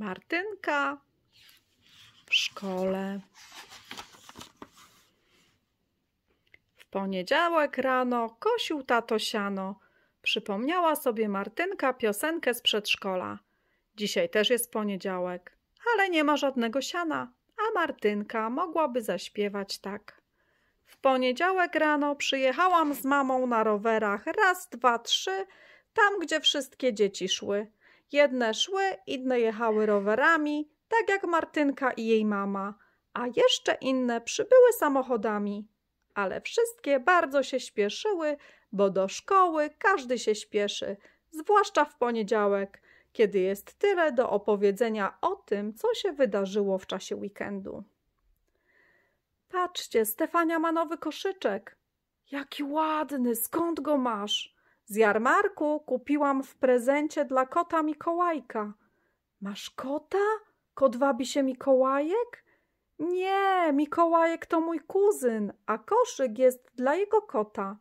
Martynka w szkole. W poniedziałek rano kosił tato siano. Przypomniała sobie Martynka piosenkę z przedszkola. Dzisiaj też jest poniedziałek, ale nie ma żadnego siana, a Martynka mogłaby zaśpiewać tak. W poniedziałek rano przyjechałam z mamą na rowerach raz, dwa, trzy, tam gdzie wszystkie dzieci szły. Jedne szły, inne jechały rowerami, tak jak Martynka i jej mama, a jeszcze inne przybyły samochodami. Ale wszystkie bardzo się śpieszyły, bo do szkoły każdy się śpieszy, zwłaszcza w poniedziałek, kiedy jest tyle do opowiedzenia o tym, co się wydarzyło w czasie weekendu. Patrzcie, Stefania ma nowy koszyczek. Jaki ładny, skąd go masz? Z jarmarku kupiłam w prezencie dla kota Mikołajka. Masz kota? Kodwabi się Mikołajek? Nie, Mikołajek to mój kuzyn, a koszyk jest dla jego kota.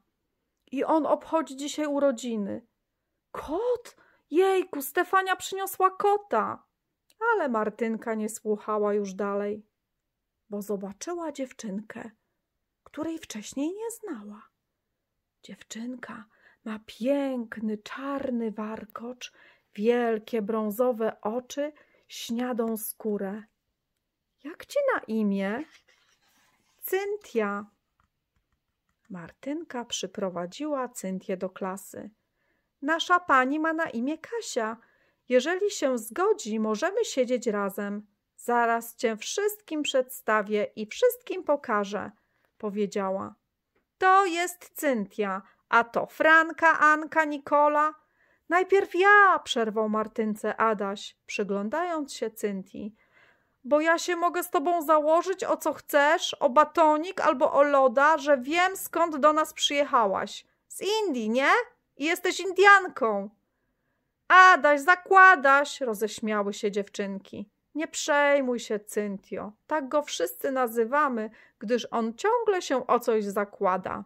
I on obchodzi dzisiaj urodziny. Kot? Jejku, Stefania przyniosła kota. Ale Martynka nie słuchała już dalej, bo zobaczyła dziewczynkę, której wcześniej nie znała. Dziewczynka ma piękny, czarny warkocz, wielkie brązowe oczy, śniadą skórę. Jak ci na imię? Cyntia. Martynka przyprowadziła Cyntię do klasy. Nasza pani ma na imię Kasia. Jeżeli się zgodzi, możemy siedzieć razem. Zaraz cię wszystkim przedstawię i wszystkim pokażę, powiedziała. To jest Cyntia, a to Franka, Anka, Nikola. Najpierw ja, przerwał Martynce Adaś, przyglądając się Cynti. Bo ja się mogę z tobą założyć o co chcesz, o batonik albo o loda, że wiem skąd do nas przyjechałaś. Z Indii, nie? I jesteś Indianką. Adaś, zakładaś, roześmiały się dziewczynki. Nie przejmuj się, Cyntio. Tak go wszyscy nazywamy, gdyż on ciągle się o coś zakłada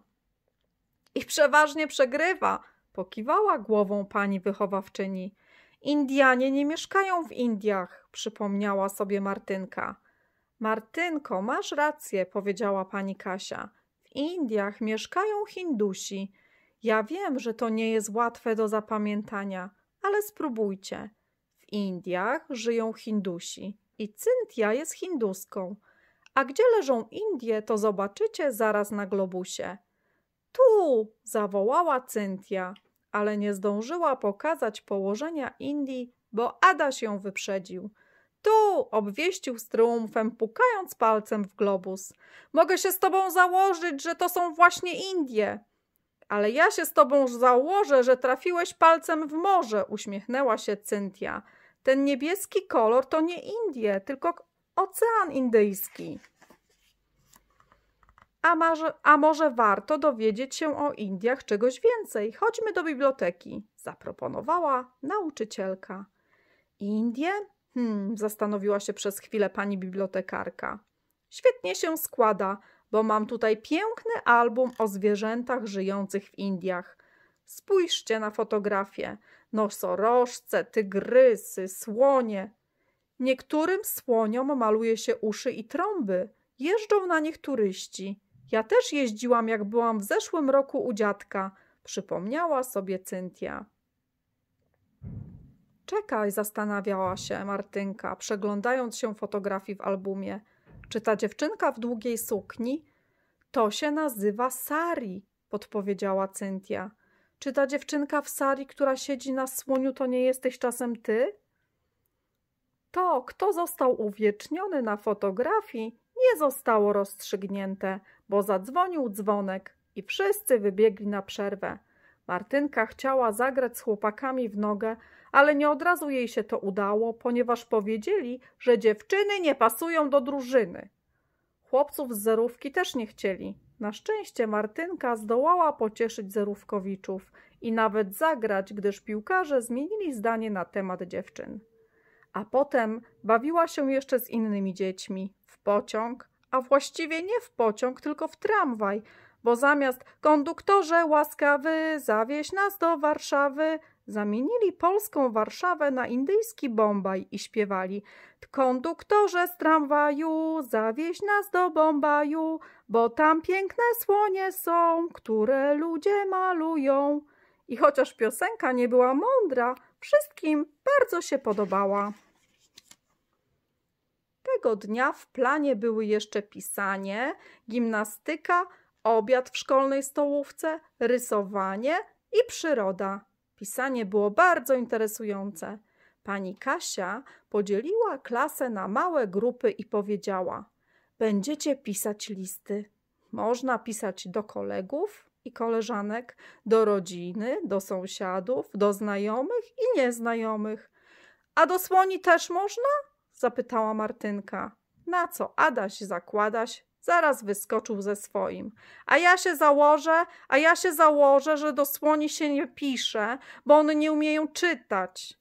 i przeważnie przegrywa, pokiwała głową pani wychowawczyni. Indianie nie mieszkają w Indiach, przypomniała sobie Martynka. Martynko, masz rację, powiedziała pani Kasia. W Indiach mieszkają Hindusi. Ja wiem, że to nie jest łatwe do zapamiętania, ale spróbujcie. W Indiach żyją Hindusi i Cynthia jest hinduską. A gdzie leżą Indie, to zobaczycie zaraz na globusie. Tu! zawołała Cynthia, ale nie zdążyła pokazać położenia Indii, bo Ada się wyprzedził. Tu! obwieścił z triumfem, pukając palcem w globus. Mogę się z tobą założyć, że to są właśnie Indie. Ale ja się z tobą założę, że trafiłeś palcem w morze, uśmiechnęła się Cynthia. Ten niebieski kolor to nie Indie, tylko Ocean Indyjski. A może, a może warto dowiedzieć się o Indiach czegoś więcej? Chodźmy do biblioteki, zaproponowała nauczycielka. Indie? Hmm, zastanowiła się przez chwilę pani bibliotekarka. Świetnie się składa, bo mam tutaj piękny album o zwierzętach żyjących w Indiach. Spójrzcie na fotografie: nosorożce, tygrysy, słonie. Niektórym słoniom maluje się uszy i trąby. Jeżdżą na nich turyści. Ja też jeździłam, jak byłam w zeszłym roku u dziadka, przypomniała sobie Cynthia. Czekaj, zastanawiała się Martynka, przeglądając się fotografii w albumie. Czy ta dziewczynka w długiej sukni? To się nazywa Sari, podpowiedziała Cynthia. Czy ta dziewczynka w sari, która siedzi na słoniu, to nie jesteś czasem ty? To, kto został uwieczniony na fotografii, nie zostało rozstrzygnięte, bo zadzwonił dzwonek i wszyscy wybiegli na przerwę. Martynka chciała zagrać z chłopakami w nogę, ale nie od razu jej się to udało, ponieważ powiedzieli, że dziewczyny nie pasują do drużyny. Chłopców z zerówki też nie chcieli. Na szczęście Martynka zdołała pocieszyć zerówkowiczów i nawet zagrać, gdyż piłkarze zmienili zdanie na temat dziewczyn. A potem bawiła się jeszcze z innymi dziećmi w pociąg, a właściwie nie w pociąg, tylko w tramwaj, bo zamiast konduktorze łaskawy, zawieź nas do Warszawy, zamienili polską Warszawę na indyjski Bombaj i śpiewali Konduktorze z tramwaju, zawieź nas do Bombaju, bo tam piękne słonie są, które ludzie malują. I chociaż piosenka nie była mądra, wszystkim bardzo się podobała dnia w planie były jeszcze pisanie, gimnastyka, obiad w szkolnej stołówce, rysowanie i przyroda. Pisanie było bardzo interesujące. Pani Kasia podzieliła klasę na małe grupy i powiedziała: Będziecie pisać listy. Można pisać do kolegów i koleżanek, do rodziny, do sąsiadów, do znajomych i nieznajomych. A do słoni też można? zapytała Martynka. Na co Adaś zakładaś? Zaraz wyskoczył ze swoim. A ja się założę, a ja się założę, że do słoni się nie pisze, bo one nie umieją czytać.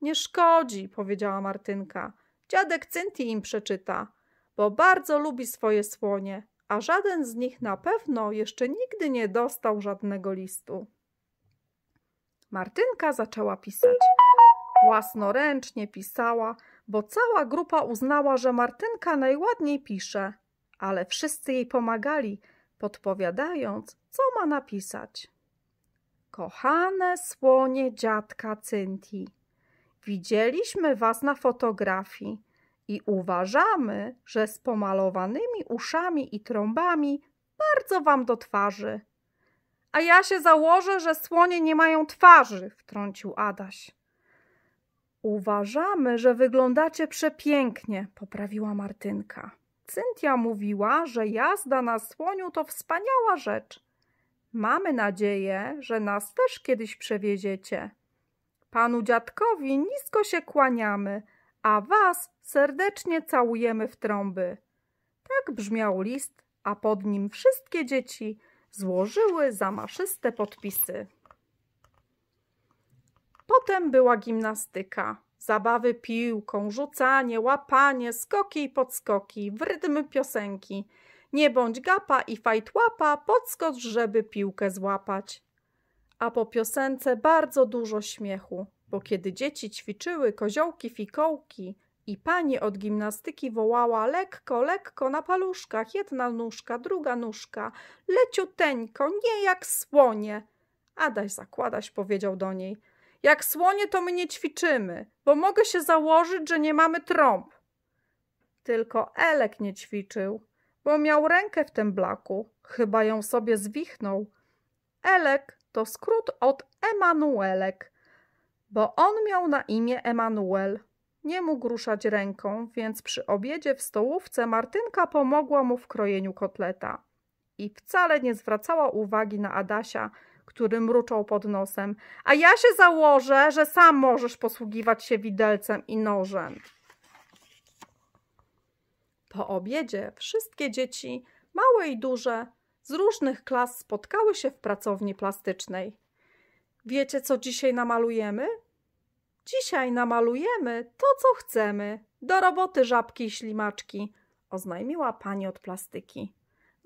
Nie szkodzi, powiedziała Martynka. Dziadek Cynti im przeczyta, bo bardzo lubi swoje słonie, a żaden z nich na pewno jeszcze nigdy nie dostał żadnego listu. Martynka zaczęła pisać. Własnoręcznie pisała, bo cała grupa uznała, że Martynka najładniej pisze, ale wszyscy jej pomagali, podpowiadając, co ma napisać. Kochane słonie dziadka Cynti, widzieliśmy was na fotografii i uważamy, że z pomalowanymi uszami i trąbami bardzo wam do twarzy. A ja się założę, że słonie nie mają twarzy, wtrącił Adaś. Uważamy, że wyglądacie przepięknie, poprawiła Martynka. Cynthia mówiła, że jazda na słoniu to wspaniała rzecz. Mamy nadzieję, że nas też kiedyś przewieziecie. Panu dziadkowi nisko się kłaniamy, a was serdecznie całujemy w trąby. Tak brzmiał list, a pod nim wszystkie dzieci złożyły zamaszyste podpisy. Potem była gimnastyka, zabawy piłką, rzucanie, łapanie, skoki i podskoki, w rytm piosenki. Nie bądź gapa i fajt łapa, podskocz, żeby piłkę złapać. A po piosence bardzo dużo śmiechu, bo kiedy dzieci ćwiczyły koziołki, fikołki i pani od gimnastyki wołała lekko, lekko na paluszkach, jedna nóżka, druga nóżka, leciuteńko, nie jak słonie. Adaś zakładaś powiedział do niej – jak słonie, to my nie ćwiczymy, bo mogę się założyć, że nie mamy trąb. Tylko Elek nie ćwiczył, bo miał rękę w tym blaku, chyba ją sobie zwichnął. Elek to skrót od Emanuelek, bo on miał na imię Emanuel. Nie mógł ruszać ręką, więc przy obiedzie w stołówce Martynka pomogła mu w krojeniu kotleta. I wcale nie zwracała uwagi na Adasia, który mruczał pod nosem. A ja się założę, że sam możesz posługiwać się widelcem i nożem. Po obiedzie wszystkie dzieci, małe i duże, z różnych klas spotkały się w pracowni plastycznej. Wiecie, co dzisiaj namalujemy? Dzisiaj namalujemy to, co chcemy. Do roboty żabki i ślimaczki, oznajmiła pani od plastyki.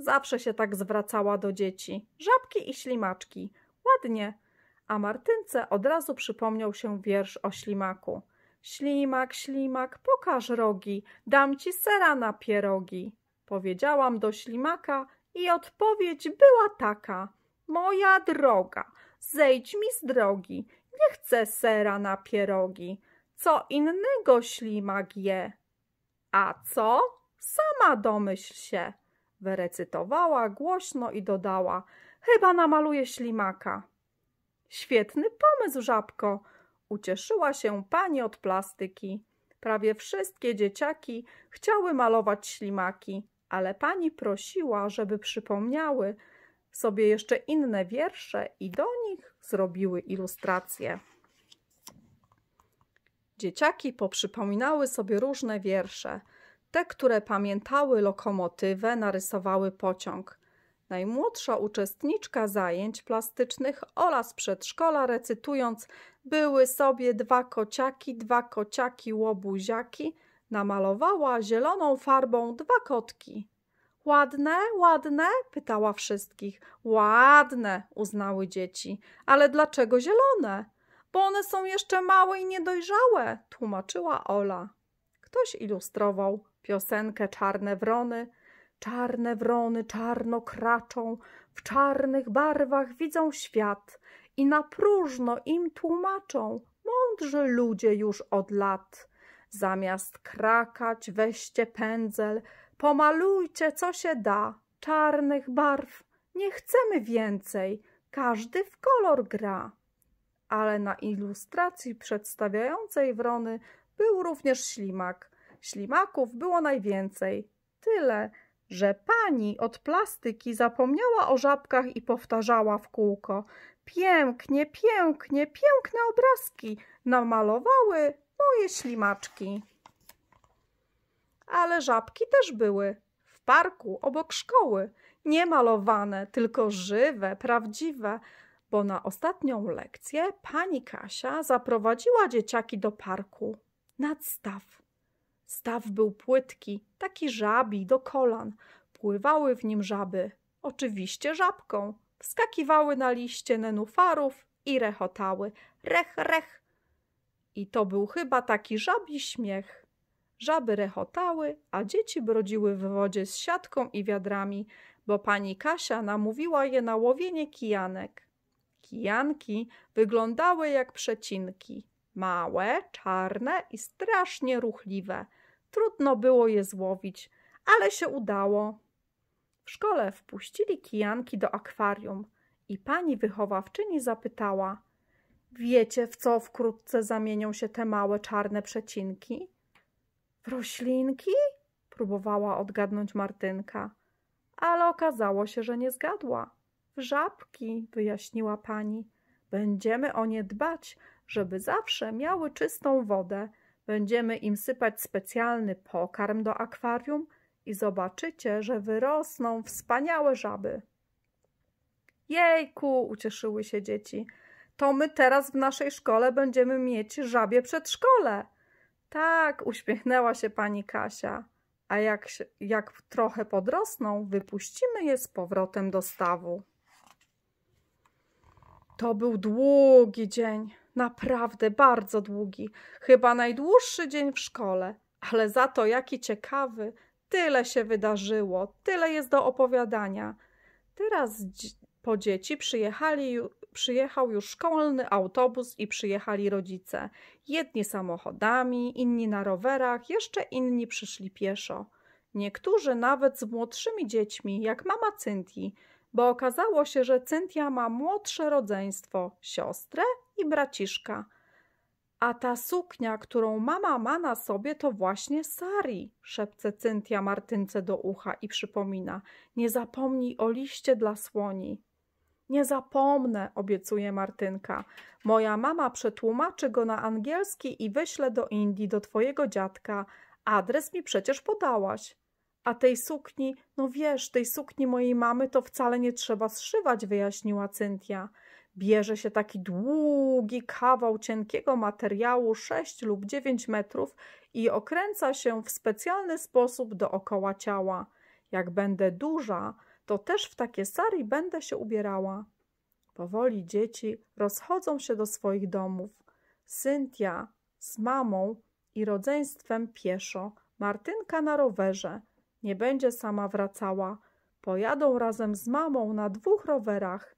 Zawsze się tak zwracała do dzieci. Żabki i ślimaczki. Ładnie. A Martynce od razu przypomniał się wiersz o ślimaku. Ślimak, ślimak, pokaż rogi, dam ci sera na pierogi. Powiedziałam do ślimaka i odpowiedź była taka. Moja droga, zejdź mi z drogi, nie chcę sera na pierogi. Co innego ślimak je. A co? Sama domyśl się. Wyrecytowała głośno i dodała: Chyba namaluję ślimaka. Świetny pomysł, żabko! Ucieszyła się pani od plastyki. Prawie wszystkie dzieciaki chciały malować ślimaki, ale pani prosiła, żeby przypomniały sobie jeszcze inne wiersze i do nich zrobiły ilustracje. Dzieciaki poprzypominały sobie różne wiersze. Te, które pamiętały lokomotywę, narysowały pociąg. Najmłodsza uczestniczka zajęć plastycznych, Ola z przedszkola, recytując Były sobie dwa kociaki, dwa kociaki łobuziaki, namalowała zieloną farbą dwa kotki. Ładne, ładne? pytała wszystkich. Ładne, uznały dzieci. Ale dlaczego zielone? Bo one są jeszcze małe i niedojrzałe, tłumaczyła Ola. Ktoś ilustrował piosenkę Czarne Wrony. Czarne wrony czarno kraczą, w czarnych barwach widzą świat i na próżno im tłumaczą mądrzy ludzie już od lat. Zamiast krakać weźcie pędzel, pomalujcie co się da, czarnych barw nie chcemy więcej, każdy w kolor gra. Ale na ilustracji przedstawiającej wrony był również ślimak, ślimaków było najwięcej. Tyle, że pani od plastyki zapomniała o żabkach i powtarzała w kółko. Pięknie, pięknie, piękne obrazki namalowały moje ślimaczki. Ale żabki też były w parku obok szkoły. Nie malowane, tylko żywe, prawdziwe bo na ostatnią lekcję pani Kasia zaprowadziła dzieciaki do parku. Nadstaw. Staw był płytki, taki żabi do kolan. Pływały w nim żaby, oczywiście żabką. Wskakiwały na liście nenufarów i rechotały. Rech, rech. I to był chyba taki żabi śmiech. Żaby rechotały, a dzieci brodziły w wodzie z siatką i wiadrami, bo pani Kasia namówiła je na łowienie kijanek. Kijanki wyglądały jak przecinki. Małe, czarne i strasznie ruchliwe. Trudno było je złowić, ale się udało. W szkole wpuścili kijanki do akwarium i pani wychowawczyni zapytała: Wiecie, w co wkrótce zamienią się te małe czarne przecinki? W roślinki? próbowała odgadnąć Martynka, ale okazało się, że nie zgadła. W żabki, wyjaśniła pani. Będziemy o nie dbać, żeby zawsze miały czystą wodę. Będziemy im sypać specjalny pokarm do akwarium i zobaczycie, że wyrosną wspaniałe żaby. Jejku, ucieszyły się dzieci. To my teraz w naszej szkole będziemy mieć żabie przedszkole. Tak, uśmiechnęła się pani Kasia. A jak, jak trochę podrosną, wypuścimy je z powrotem do stawu. To był długi dzień. Naprawdę bardzo długi, chyba najdłuższy dzień w szkole, ale za to jaki ciekawy. Tyle się wydarzyło, tyle jest do opowiadania. Teraz po dzieci przyjechali, przyjechał już szkolny autobus i przyjechali rodzice. Jedni samochodami, inni na rowerach, jeszcze inni przyszli pieszo. Niektórzy nawet z młodszymi dziećmi, jak mama Cynthia, bo okazało się, że Cynthia ma młodsze rodzeństwo, siostrę i braciszka. A ta suknia, którą mama ma na sobie, to właśnie Sari, szepce Cynthia Martynce do ucha i przypomina. Nie zapomnij o liście dla słoni. Nie zapomnę, obiecuje Martynka. Moja mama przetłumaczy go na angielski i wyśle do Indii, do twojego dziadka. Adres mi przecież podałaś. A tej sukni, no wiesz, tej sukni mojej mamy to wcale nie trzeba zszywać, wyjaśniła Cynthia. Bierze się taki długi kawał cienkiego materiału 6 lub 9 metrów i okręca się w specjalny sposób dookoła ciała. Jak będę duża, to też w takie sari będę się ubierała. Powoli dzieci rozchodzą się do swoich domów. Sintia z mamą i rodzeństwem pieszo, Martynka na rowerze. Nie będzie sama wracała. Pojadą razem z mamą na dwóch rowerach.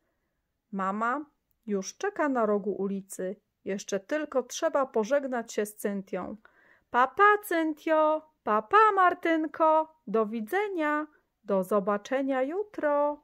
Mama już czeka na rogu ulicy. Jeszcze tylko trzeba pożegnać się z Cynthią. Papa, Cyntio! Papa, Martynko! Do widzenia! Do zobaczenia jutro!